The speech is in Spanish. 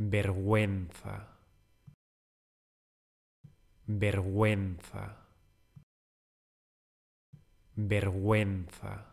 vergüenza, vergüenza, vergüenza.